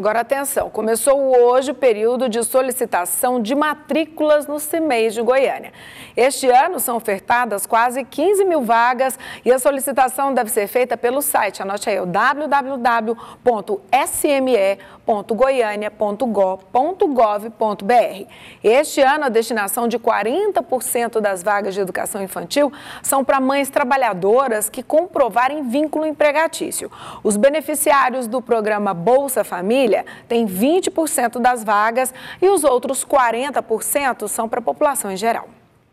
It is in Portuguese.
Agora atenção, começou hoje o período de solicitação de matrículas no CIMEIS de Goiânia. Este ano são ofertadas quase 15 mil vagas e a solicitação deve ser feita pelo site, anote aí, é www.sme.goiania.gov.br. Este ano a destinação de 40% das vagas de educação infantil são para mães trabalhadoras que comprovarem vínculo empregatício. Os beneficiários do programa Bolsa Família Brasília tem 20% das vagas e os outros 40% são para a população em geral.